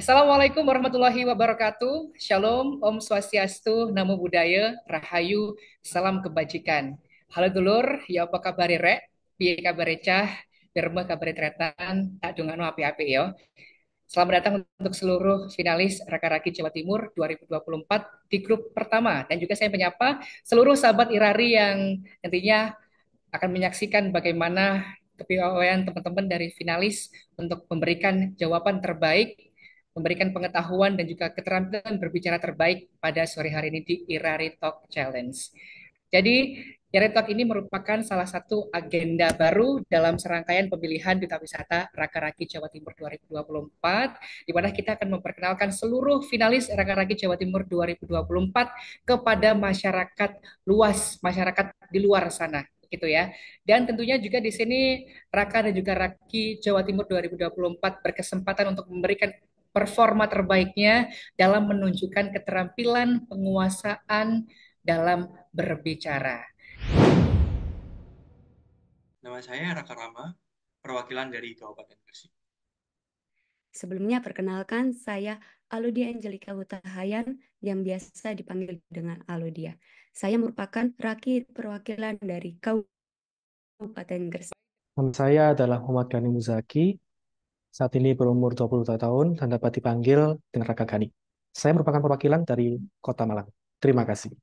Assalamualaikum warahmatullahi wabarakatuh. Shalom, Om Swastiastu, Namo Buddhaya, Rahayu, Salam Kebajikan. Halo dulur, ya apa kabar rek? Piye kabar cah? Derma kabar tretan, tak dungano api-api ya. Selamat datang untuk seluruh finalis Raka-Raki Jawa Timur 2024 di grup pertama. Dan juga saya menyapa seluruh sahabat Irari yang nantinya akan menyaksikan bagaimana kepiawaian teman-teman dari finalis untuk memberikan jawaban terbaik, memberikan pengetahuan dan juga keterampilan berbicara terbaik pada sore hari ini di Irari Talk Challenge. Jadi Yaren Talk ini merupakan salah satu agenda baru dalam serangkaian pemilihan Duta Wisata Raka Raki Jawa Timur 2024, di mana kita akan memperkenalkan seluruh finalis Raka Raki Jawa Timur 2024 kepada masyarakat luas, masyarakat di luar sana gitu ya. Dan tentunya juga di sini Raka dan juga Raki Jawa Timur 2024 berkesempatan untuk memberikan performa terbaiknya dalam menunjukkan keterampilan penguasaan dalam berbicara. Nama saya Raka Rama, perwakilan dari Kabupaten Gresik. Sebelumnya perkenalkan saya Aludia Angelika Hutahayan yang biasa dipanggil dengan Aludia. Saya merupakan rakyat perwakilan dari Kabupaten Gresik. Nama saya adalah Muhammad Gani Muzaki. Saat ini berumur 22 tahun dan dapat dipanggil dengan Raka Gani. Saya merupakan perwakilan dari Kota Malang. Terima kasih.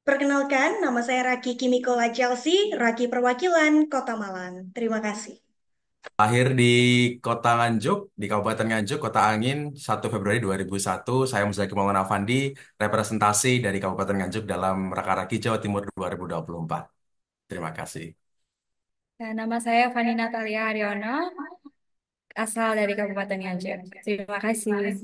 Perkenalkan, nama saya Raki Kimikola Chelsea, Raki Perwakilan Kota Malang. Terima kasih. Lahir di Kota Nganjuk, di Kabupaten Nganjuk, Kota Angin, 1 Februari 2001. Saya Muzaki Maulana Afandi, representasi dari Kabupaten Nganjuk dalam Raka-Raki Jawa Timur 2024. Terima kasih. Nah, nama saya Fani Natalia Haryono, asal dari Kabupaten Nganjuk. Terima kasih.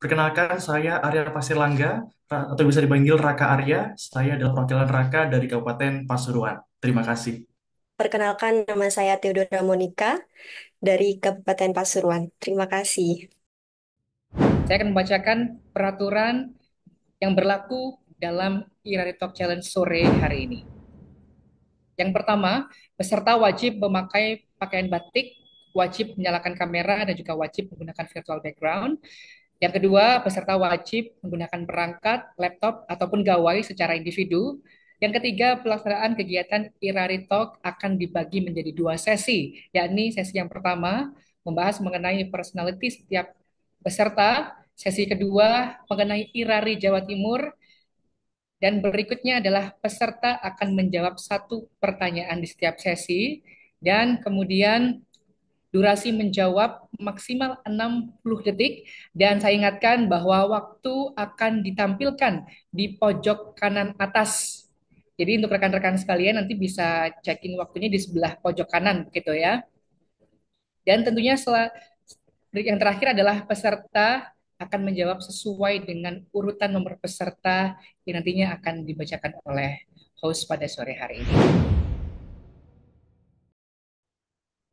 Perkenalkan, saya Arya Pasirlangga, atau bisa dipanggil Raka Arya. Saya adalah perwakilan Raka dari Kabupaten Pasuruan. Terima kasih. Perkenalkan, nama saya Theodora Monika dari Kabupaten Pasuruan. Terima kasih. Saya akan membacakan peraturan yang berlaku dalam Irari Talk Challenge sore hari ini. Yang pertama, peserta wajib memakai pakaian batik, wajib menyalakan kamera, dan juga wajib menggunakan virtual background. Yang kedua, peserta wajib menggunakan perangkat, laptop, ataupun gawai secara individu. Yang ketiga, pelaksanaan kegiatan Irari Talk akan dibagi menjadi dua sesi, yakni sesi yang pertama membahas mengenai personality setiap peserta, sesi kedua mengenai Irari Jawa Timur, dan berikutnya adalah peserta akan menjawab satu pertanyaan di setiap sesi, dan kemudian durasi menjawab maksimal 60 detik dan saya ingatkan bahwa waktu akan ditampilkan di pojok kanan atas. Jadi untuk rekan-rekan sekalian nanti bisa cekin waktunya di sebelah pojok kanan gitu ya. Dan tentunya setelah yang terakhir adalah peserta akan menjawab sesuai dengan urutan nomor peserta yang nantinya akan dibacakan oleh host pada sore hari ini.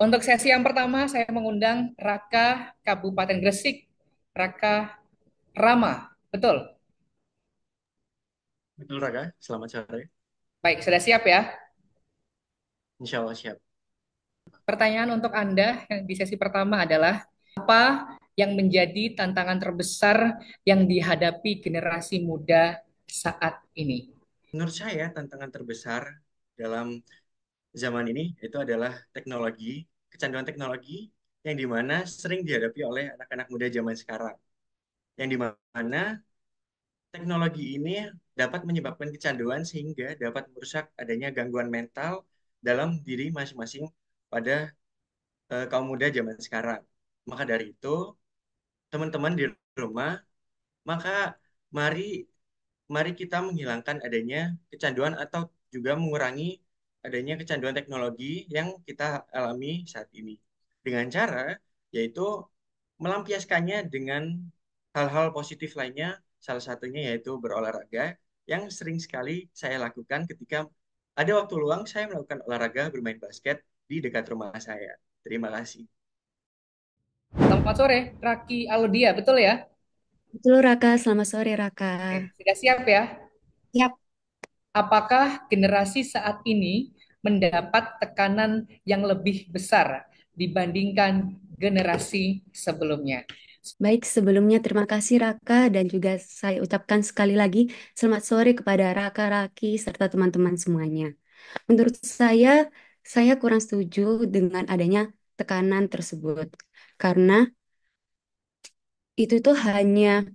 Untuk sesi yang pertama, saya mengundang Raka Kabupaten Gresik, Raka Rama. Betul? Betul, Raka. Selamat sore. Baik, sudah siap ya? Insya Allah siap. Pertanyaan untuk Anda yang di sesi pertama adalah, apa yang menjadi tantangan terbesar yang dihadapi generasi muda saat ini? Menurut saya, tantangan terbesar dalam zaman ini itu adalah teknologi kecanduan teknologi yang dimana sering dihadapi oleh anak-anak muda zaman sekarang. Yang dimana teknologi ini dapat menyebabkan kecanduan sehingga dapat merusak adanya gangguan mental dalam diri masing-masing pada uh, kaum muda zaman sekarang. Maka dari itu, teman-teman di rumah, maka mari mari kita menghilangkan adanya kecanduan atau juga mengurangi adanya kecanduan teknologi yang kita alami saat ini. Dengan cara yaitu melampiaskannya dengan hal-hal positif lainnya, salah satunya yaitu berolahraga yang sering sekali saya lakukan ketika ada waktu luang saya melakukan olahraga bermain basket di dekat rumah saya. Terima kasih. Selamat sore, Raki Alodia, betul ya? Betul Raka, selamat sore Raka. Oke, sudah siap ya? Siap apakah generasi saat ini mendapat tekanan yang lebih besar dibandingkan generasi sebelumnya. Baik, sebelumnya terima kasih Raka dan juga saya ucapkan sekali lagi selamat sore kepada Raka Raki serta teman-teman semuanya. Menurut saya, saya kurang setuju dengan adanya tekanan tersebut karena itu tuh hanya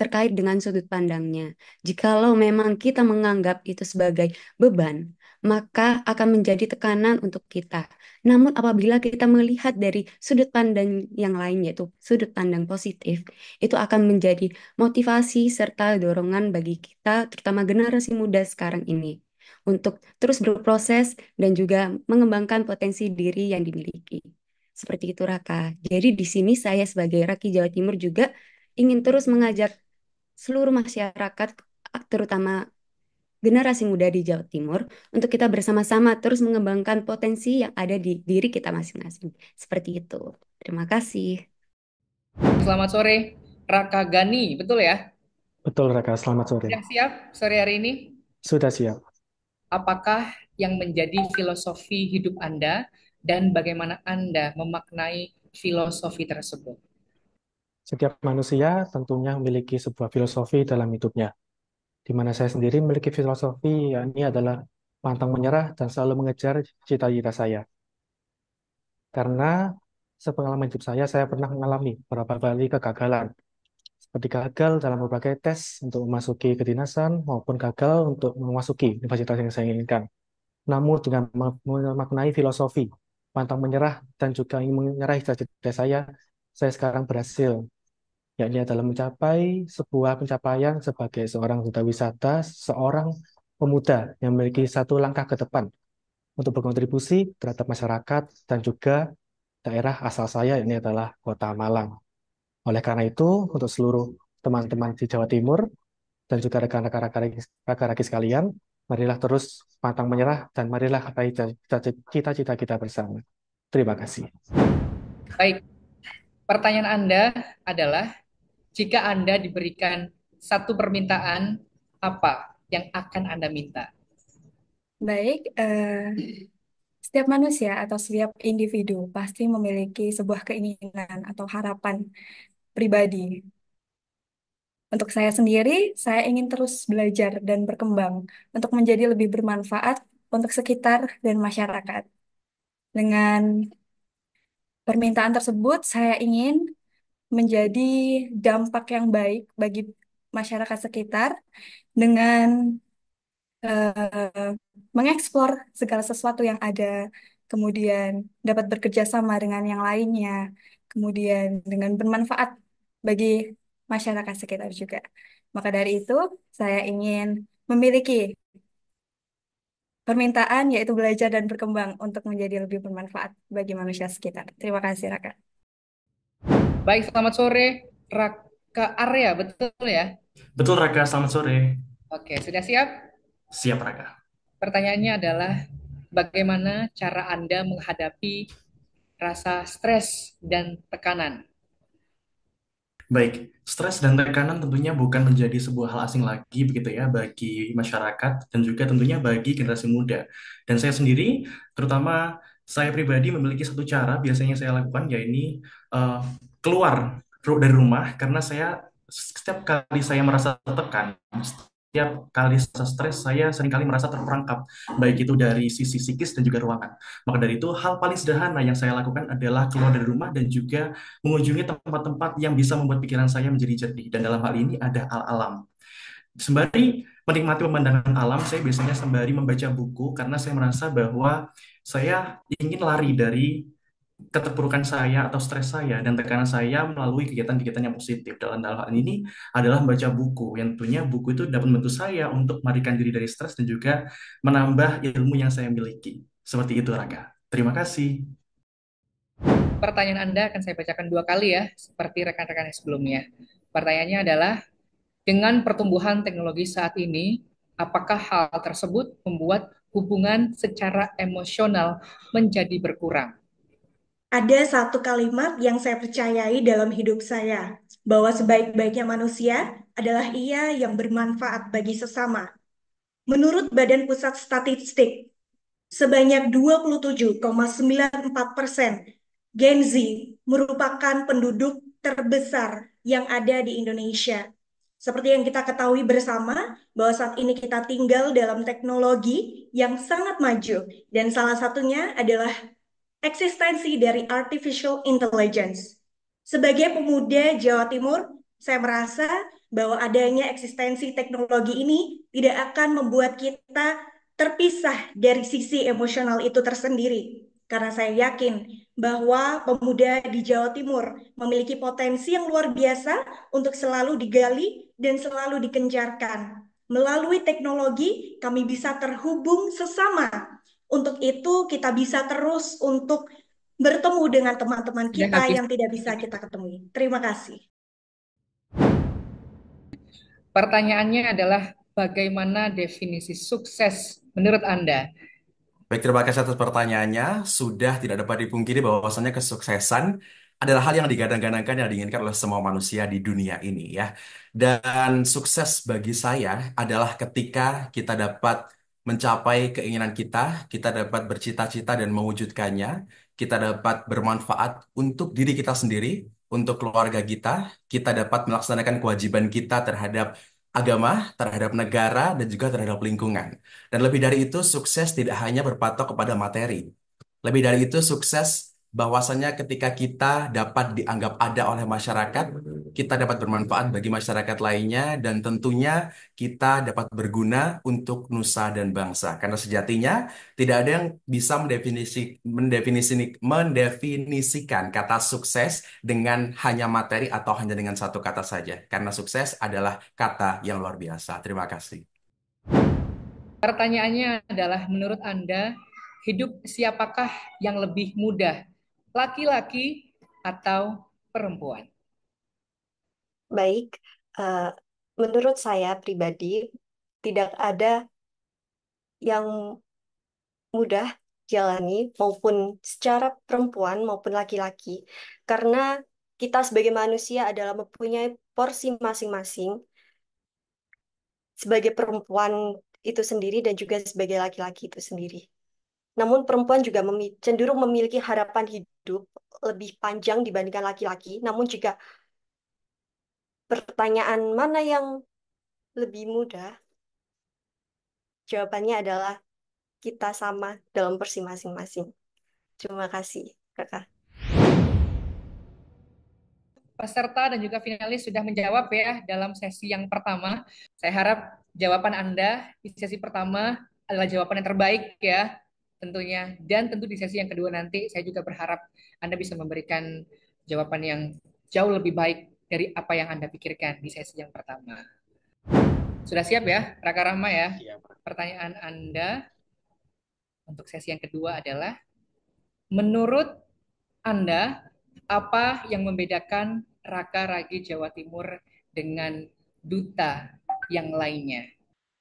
terkait dengan sudut pandangnya. Jikalau memang kita menganggap itu sebagai beban, maka akan menjadi tekanan untuk kita. Namun apabila kita melihat dari sudut pandang yang lain yaitu sudut pandang positif, itu akan menjadi motivasi serta dorongan bagi kita terutama generasi muda sekarang ini untuk terus berproses dan juga mengembangkan potensi diri yang dimiliki. Seperti itu Raka. Jadi di sini saya sebagai Raki Jawa Timur juga ingin terus mengajak seluruh masyarakat, terutama generasi muda di Jawa Timur, untuk kita bersama-sama terus mengembangkan potensi yang ada di diri kita masing-masing. Seperti itu. Terima kasih. Selamat sore, Raka Gani, betul ya? Betul, Raka. Selamat sore. Sudah siap sore hari ini? Sudah siap. Apakah yang menjadi filosofi hidup Anda dan bagaimana Anda memaknai filosofi tersebut? Setiap manusia tentunya memiliki sebuah filosofi dalam hidupnya, di mana saya sendiri memiliki filosofi, yakni adalah pantang menyerah dan selalu mengejar cita-cita saya. Karena sepengalaman hidup saya, saya pernah mengalami beberapa kali kegagalan, seperti gagal dalam berbagai tes untuk memasuki kedinasan maupun gagal untuk memasuki universitas yang saya inginkan. Namun dengan memaknai filosofi, pantang menyerah dan juga ingin menyerah cita-cita saya, saya sekarang berhasil yakni adalah mencapai sebuah pencapaian sebagai seorang duta wisata, seorang pemuda yang memiliki satu langkah ke depan untuk berkontribusi terhadap masyarakat dan juga daerah asal saya ini adalah Kota Malang. Oleh karena itu, untuk seluruh teman-teman di Jawa Timur dan juga rekan-rekan sekalian, marilah terus pantang menyerah dan marilah raih cita-cita kita bersama. Terima kasih. Baik, pertanyaan Anda adalah jika Anda diberikan satu permintaan, apa yang akan Anda minta? Baik, uh, setiap manusia atau setiap individu pasti memiliki sebuah keinginan atau harapan pribadi. Untuk saya sendiri, saya ingin terus belajar dan berkembang untuk menjadi lebih bermanfaat untuk sekitar dan masyarakat. Dengan permintaan tersebut, saya ingin menjadi dampak yang baik bagi masyarakat sekitar dengan uh, mengeksplor segala sesuatu yang ada, kemudian dapat bekerja sama dengan yang lainnya, kemudian dengan bermanfaat bagi masyarakat sekitar juga. Maka dari itu, saya ingin memiliki permintaan yaitu belajar dan berkembang untuk menjadi lebih bermanfaat bagi manusia sekitar. Terima kasih, Raka. Baik, selamat sore Raka arya betul ya? Betul Raka, selamat sore. Oke, sudah siap? Siap Raka. Pertanyaannya adalah bagaimana cara Anda menghadapi rasa stres dan tekanan? Baik, stres dan tekanan tentunya bukan menjadi sebuah hal asing lagi begitu ya bagi masyarakat dan juga tentunya bagi generasi muda. Dan saya sendiri, terutama saya pribadi memiliki satu cara biasanya saya lakukan yaitu uh, keluar dari rumah karena saya setiap kali saya merasa tertekan, setiap kali saya stres, saya seringkali merasa terperangkap, baik itu dari sisi psikis dan juga ruangan. Maka dari itu, hal paling sederhana yang saya lakukan adalah keluar dari rumah dan juga mengunjungi tempat-tempat yang bisa membuat pikiran saya menjadi jernih. Dan dalam hal ini ada al-alam. Sembari menikmati pemandangan alam, saya biasanya sembari membaca buku karena saya merasa bahwa saya ingin lari dari keterpurukan saya atau stres saya dan tekanan saya melalui kegiatan-kegiatan yang positif. Dalam hal ini adalah membaca buku. Yang tentunya buku itu dapat membantu saya untuk melarikan diri dari stres dan juga menambah ilmu yang saya miliki. Seperti itu, Raka. Terima kasih. Pertanyaan Anda akan saya bacakan dua kali ya, seperti rekan-rekan yang sebelumnya. Pertanyaannya adalah, dengan pertumbuhan teknologi saat ini, apakah hal tersebut membuat hubungan secara emosional menjadi berkurang? ada satu kalimat yang saya percayai dalam hidup saya, bahwa sebaik-baiknya manusia adalah ia yang bermanfaat bagi sesama. Menurut Badan Pusat Statistik, sebanyak 27,94 persen Gen Z merupakan penduduk terbesar yang ada di Indonesia. Seperti yang kita ketahui bersama, bahwa saat ini kita tinggal dalam teknologi yang sangat maju, dan salah satunya adalah eksistensi dari artificial intelligence. Sebagai pemuda Jawa Timur, saya merasa bahwa adanya eksistensi teknologi ini tidak akan membuat kita terpisah dari sisi emosional itu tersendiri. Karena saya yakin bahwa pemuda di Jawa Timur memiliki potensi yang luar biasa untuk selalu digali dan selalu dikencarkan. Melalui teknologi, kami bisa terhubung sesama untuk itu kita bisa terus untuk bertemu dengan teman-teman iya, kita yang tidak bisa kita ketemui. Terima kasih. Pertanyaannya adalah bagaimana definisi sukses menurut Anda? Baik, terima kasih atas pertanyaannya. Sudah tidak dapat dipungkiri bahwasannya kesuksesan adalah hal yang digadang-gadangkan yang diinginkan oleh semua manusia di dunia ini ya. Dan sukses bagi saya adalah ketika kita dapat mencapai keinginan kita, kita dapat bercita-cita dan mewujudkannya, kita dapat bermanfaat untuk diri kita sendiri, untuk keluarga kita, kita dapat melaksanakan kewajiban kita terhadap agama, terhadap negara, dan juga terhadap lingkungan. Dan lebih dari itu, sukses tidak hanya berpatok kepada materi. Lebih dari itu, sukses bahwasanya ketika kita dapat dianggap ada oleh masyarakat, kita dapat bermanfaat bagi masyarakat lainnya dan tentunya kita dapat berguna untuk nusa dan bangsa. Karena sejatinya tidak ada yang bisa mendefinisi, mendefinisi, mendefinisikan kata sukses dengan hanya materi atau hanya dengan satu kata saja. Karena sukses adalah kata yang luar biasa. Terima kasih. Pertanyaannya adalah menurut Anda hidup siapakah yang lebih mudah laki-laki atau perempuan. Baik, uh, menurut saya pribadi tidak ada yang mudah jalani maupun secara perempuan maupun laki-laki karena kita sebagai manusia adalah mempunyai porsi masing-masing sebagai perempuan itu sendiri dan juga sebagai laki-laki itu sendiri. Namun perempuan juga cenderung memiliki harapan hidup hidup lebih panjang dibandingkan laki-laki. Namun jika pertanyaan mana yang lebih mudah, jawabannya adalah kita sama dalam versi masing-masing. Terima kasih, Kakak. Peserta dan juga finalis sudah menjawab ya dalam sesi yang pertama. Saya harap jawaban Anda di sesi pertama adalah jawaban yang terbaik ya tentunya. Dan tentu di sesi yang kedua nanti saya juga berharap Anda bisa memberikan jawaban yang jauh lebih baik dari apa yang Anda pikirkan di sesi yang pertama. Sudah siap ya, Raka Rahma ya? Pertanyaan Anda untuk sesi yang kedua adalah, menurut Anda, apa yang membedakan Raka Ragi Jawa Timur dengan duta yang lainnya?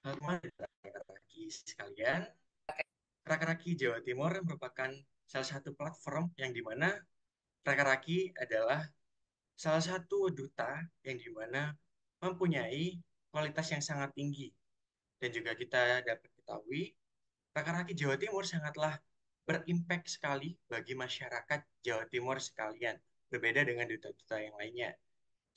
Ragi sekalian, Rakaraki Jawa Timur merupakan salah satu platform yang dimana Rakaraki adalah salah satu duta yang dimana mempunyai kualitas yang sangat tinggi. Dan juga kita dapat ketahui, Rakaraki Jawa Timur sangatlah berimpact sekali bagi masyarakat Jawa Timur sekalian, berbeda dengan duta-duta yang lainnya.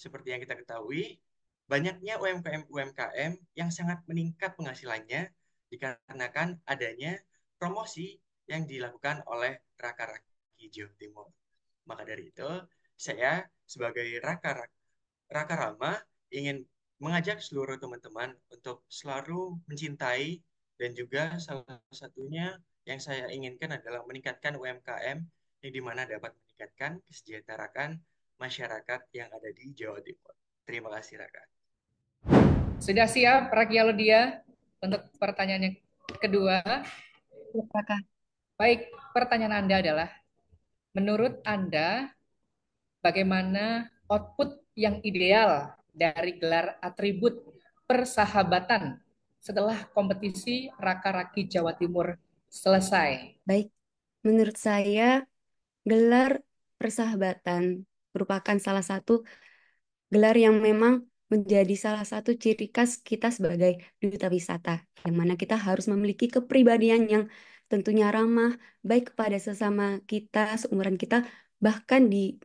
Seperti yang kita ketahui, banyaknya UMKM-UMKM yang sangat meningkat penghasilannya dikarenakan adanya promosi yang dilakukan oleh Raka Raki Jawa Timur. Maka dari itu, saya sebagai Raka, Raka Rama ingin mengajak seluruh teman-teman untuk selalu mencintai dan juga salah satunya yang saya inginkan adalah meningkatkan UMKM yang dimana dapat meningkatkan kesejahteraan masyarakat yang ada di Jawa Timur. Terima kasih Raka. Sudah siap Rakyalodia untuk pertanyaan yang kedua? Apakah? Baik, pertanyaan Anda adalah, menurut Anda, bagaimana output yang ideal dari gelar atribut persahabatan setelah kompetisi Raka-Raki Jawa Timur selesai? Baik, menurut saya gelar persahabatan merupakan salah satu gelar yang memang menjadi salah satu ciri khas kita sebagai duta wisata, yang mana kita harus memiliki kepribadian yang tentunya ramah, baik kepada sesama kita, seumuran kita, bahkan di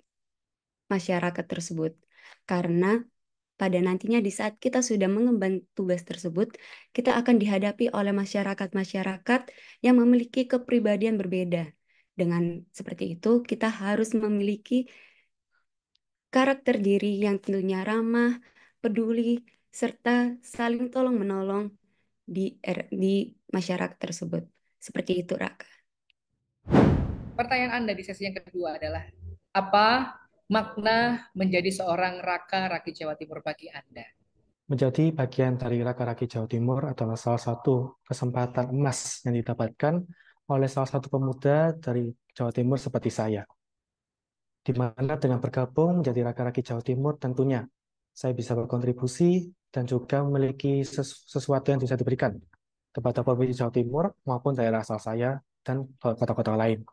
masyarakat tersebut. Karena pada nantinya di saat kita sudah mengemban tugas tersebut, kita akan dihadapi oleh masyarakat-masyarakat yang memiliki kepribadian berbeda. Dengan seperti itu, kita harus memiliki karakter diri yang tentunya ramah, peduli, serta saling tolong-menolong di, er, di masyarakat tersebut. Seperti itu, Raka. Pertanyaan Anda di sesi yang kedua adalah, apa makna menjadi seorang Raka Raki Jawa Timur bagi Anda? Menjadi bagian dari Raka Raki Jawa Timur adalah salah satu kesempatan emas yang didapatkan oleh salah satu pemuda dari Jawa Timur seperti saya. Di mana dengan bergabung menjadi Raka Raki Jawa Timur tentunya saya bisa berkontribusi dan juga memiliki sesu sesuatu yang bisa diberikan kepada provinsi Jawa Timur maupun daerah asal saya dan kota-kota lain.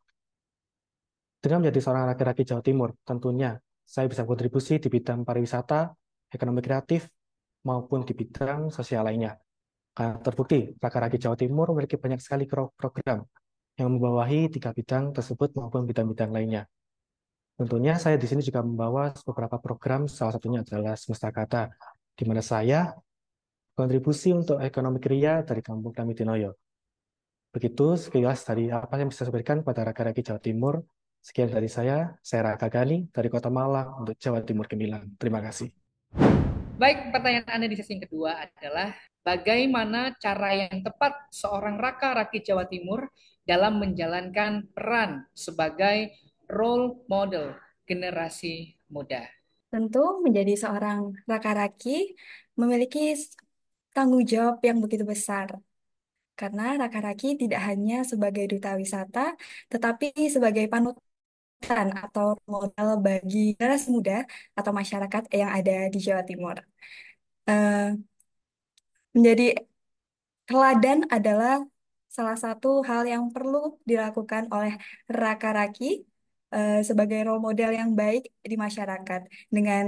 Dengan menjadi seorang laki-laki Jawa Timur, tentunya saya bisa berkontribusi di bidang pariwisata, ekonomi kreatif, maupun di bidang sosial lainnya. Karena terbukti, laki-laki Jawa Timur memiliki banyak sekali program yang membawahi tiga bidang tersebut maupun bidang-bidang lainnya. Tentunya saya di sini juga membawa beberapa program, salah satunya adalah Semesta Kata, di mana saya kontribusi untuk ekonomi kriya dari kampung kami Tinoyo. Begitu sekilas dari apa yang bisa saya berikan kepada raka raki Jawa Timur. Sekian dari saya, saya Raka Gani dari Kota Malang untuk Jawa Timur Gemilang. Terima kasih. Baik, pertanyaan Anda di sesi kedua adalah bagaimana cara yang tepat seorang Raka Raki Jawa Timur dalam menjalankan peran sebagai role model generasi muda. Tentu menjadi seorang raka-raki memiliki tanggung jawab yang begitu besar. Karena raka-raki tidak hanya sebagai duta wisata, tetapi sebagai panutan atau model bagi generasi muda atau masyarakat yang ada di Jawa Timur. Uh, menjadi teladan adalah salah satu hal yang perlu dilakukan oleh raka-raki Eh, sebagai role model yang baik di masyarakat dengan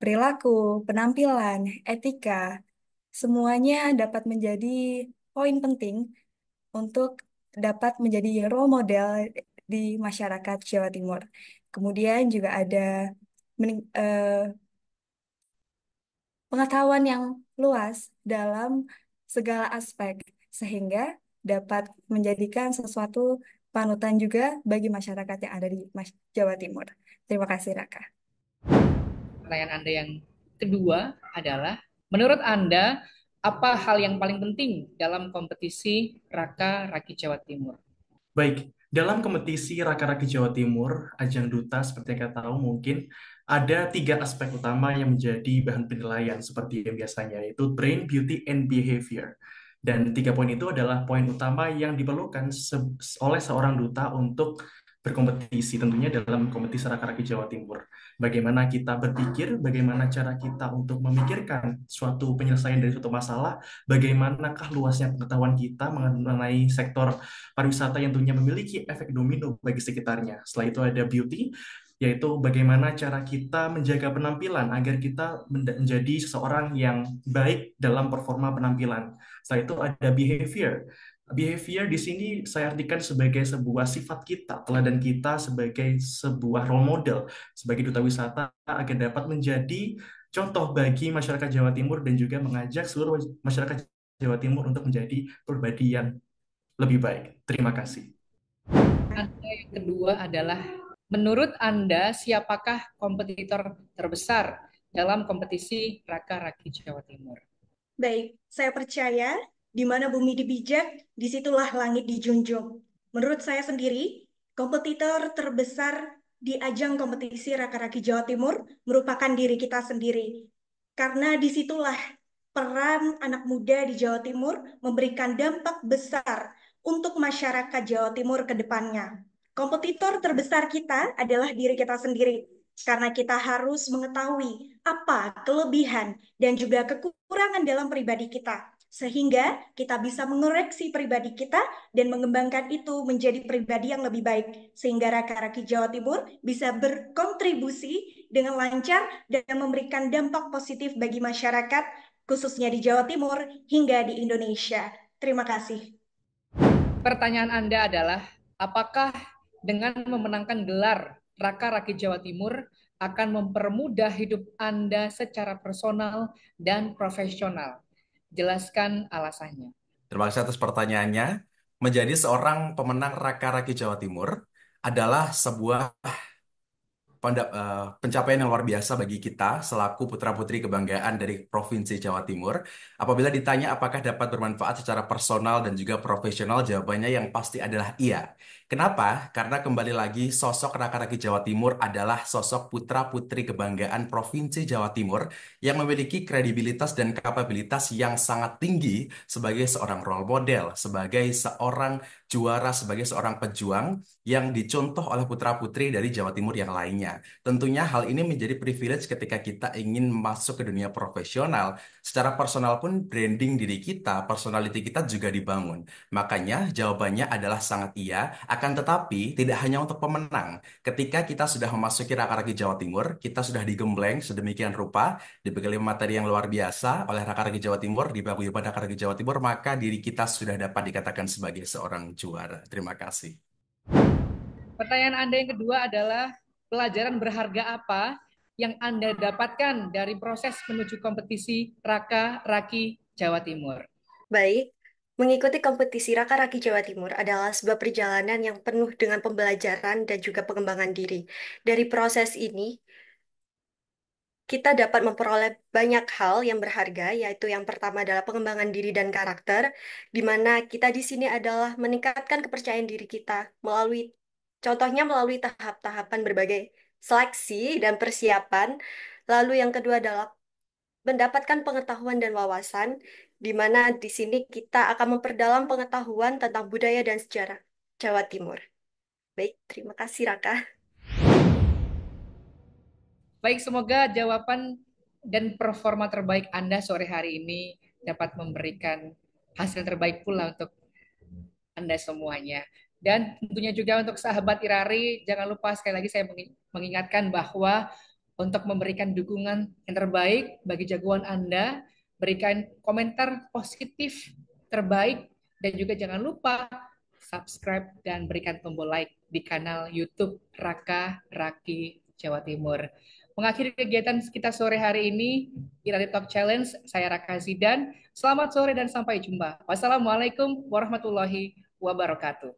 perilaku, penampilan, etika, semuanya dapat menjadi poin penting untuk dapat menjadi role model di masyarakat Jawa Timur. Kemudian juga ada eh, pengetahuan yang luas dalam segala aspek, sehingga dapat menjadikan sesuatu panutan juga bagi masyarakat yang ada di Jawa Timur. Terima kasih Raka. Pertanyaan Anda yang kedua adalah, menurut Anda apa hal yang paling penting dalam kompetisi Raka Raki Jawa Timur? Baik, dalam kompetisi Raka-Raki Jawa Timur, ajang Duta seperti yang kita tahu mungkin, ada tiga aspek utama yang menjadi bahan penilaian seperti yang biasanya, yaitu brain, beauty, and behavior. Dan tiga poin itu adalah poin utama yang diperlukan se oleh seorang duta untuk berkompetisi tentunya dalam kompetisi di Jawa Timur. Bagaimana kita berpikir, bagaimana cara kita untuk memikirkan suatu penyelesaian dari suatu masalah, bagaimanakah luasnya pengetahuan kita mengenai sektor pariwisata yang tentunya memiliki efek domino bagi sekitarnya. Setelah itu ada beauty, yaitu bagaimana cara kita menjaga penampilan agar kita menjadi seseorang yang baik dalam performa penampilan. Setelah itu ada behavior. Behavior di sini saya artikan sebagai sebuah sifat kita, teladan kita sebagai sebuah role model, sebagai duta wisata agar dapat menjadi contoh bagi masyarakat Jawa Timur dan juga mengajak seluruh masyarakat Jawa Timur untuk menjadi perbadian lebih baik. Terima kasih. Yang kedua adalah Menurut Anda, siapakah kompetitor terbesar dalam kompetisi Raka Raki Jawa Timur? Baik, saya percaya di mana bumi dibijak, disitulah langit dijunjung. Menurut saya sendiri, kompetitor terbesar di ajang kompetisi Raka Raki Jawa Timur merupakan diri kita sendiri. Karena disitulah peran anak muda di Jawa Timur memberikan dampak besar untuk masyarakat Jawa Timur ke depannya. Kompetitor terbesar kita adalah diri kita sendiri, karena kita harus mengetahui apa kelebihan dan juga kekurangan dalam pribadi kita, sehingga kita bisa mengoreksi pribadi kita dan mengembangkan itu menjadi pribadi yang lebih baik, sehingga Raka-Raki Jawa Timur bisa berkontribusi dengan lancar dan memberikan dampak positif bagi masyarakat, khususnya di Jawa Timur hingga di Indonesia. Terima kasih. Pertanyaan Anda adalah, apakah dengan memenangkan gelar Raka Raki Jawa Timur akan mempermudah hidup Anda secara personal dan profesional. Jelaskan alasannya. Terima kasih atas pertanyaannya. Menjadi seorang pemenang Raka Raki Jawa Timur adalah sebuah eh, pencapaian yang luar biasa bagi kita selaku putra-putri kebanggaan dari Provinsi Jawa Timur. Apabila ditanya apakah dapat bermanfaat secara personal dan juga profesional, jawabannya yang pasti adalah iya. Kenapa? Karena kembali lagi sosok Raka-Raki Jawa Timur adalah sosok putra-putri kebanggaan Provinsi Jawa Timur yang memiliki kredibilitas dan kapabilitas yang sangat tinggi sebagai seorang role model, sebagai seorang juara, sebagai seorang pejuang yang dicontoh oleh putra-putri dari Jawa Timur yang lainnya. Tentunya hal ini menjadi privilege ketika kita ingin masuk ke dunia profesional. Secara personal pun branding diri kita, personality kita juga dibangun. Makanya jawabannya adalah sangat iya akan tetapi, tidak hanya untuk pemenang. Ketika kita sudah memasuki Raka-Raki Jawa Timur, kita sudah digembleng sedemikian rupa, dibekali materi yang luar biasa oleh Raka-Raki Jawa Timur, di paguyuban Raka-Raki Jawa Timur, maka diri kita sudah dapat dikatakan sebagai seorang juara. Terima kasih. Pertanyaan Anda yang kedua adalah, pelajaran berharga apa yang Anda dapatkan dari proses menuju kompetisi Raka-Raki Jawa Timur? Baik, Mengikuti kompetisi Raka-Raki Jawa Timur adalah sebuah perjalanan yang penuh dengan pembelajaran dan juga pengembangan diri. Dari proses ini, kita dapat memperoleh banyak hal yang berharga, yaitu yang pertama adalah pengembangan diri dan karakter, di mana kita di sini adalah meningkatkan kepercayaan diri kita melalui, contohnya melalui tahap-tahapan berbagai seleksi dan persiapan. Lalu yang kedua adalah mendapatkan pengetahuan dan wawasan, di mana di sini kita akan memperdalam pengetahuan tentang budaya dan sejarah Jawa Timur. Baik, terima kasih Raka. Baik, semoga jawaban dan performa terbaik Anda sore hari ini dapat memberikan hasil terbaik pula untuk Anda semuanya. Dan tentunya juga untuk sahabat Irari, jangan lupa sekali lagi saya mengingatkan bahwa untuk memberikan dukungan yang terbaik bagi jagoan Anda. Berikan komentar positif terbaik dan juga jangan lupa subscribe dan berikan tombol like di kanal YouTube Raka Raki Jawa Timur. Mengakhiri kegiatan kita sore hari ini, Irani Talk Challenge, saya Raka Zidan. Selamat sore dan sampai jumpa. Wassalamualaikum warahmatullahi wabarakatuh.